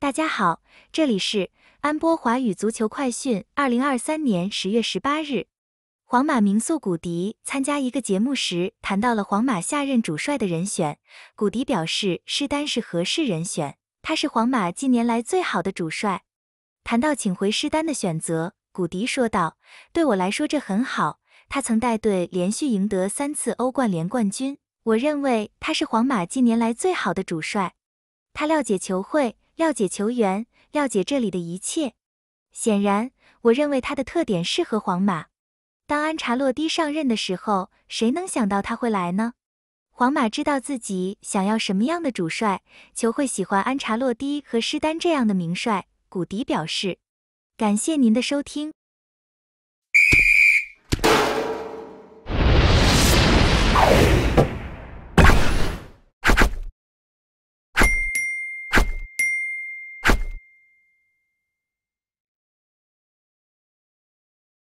大家好，这里是安波华语足球快讯。二零二三年十月十八日，皇马名宿古迪参加一个节目时谈到了皇马下任主帅的人选。古迪表示，施丹是合适人选，他是皇马近年来最好的主帅。谈到请回施丹的选择，古迪说道：“对我来说这很好，他曾带队连续赢得三次欧冠联冠军，我认为他是皇马近年来最好的主帅。他了解球会。”了解球员，了解这里的一切。显然，我认为他的特点适合皇马。当安查洛蒂上任的时候，谁能想到他会来呢？皇马知道自己想要什么样的主帅，球会喜欢安查洛蒂和施丹这样的名帅。古迪表示，感谢您的收听。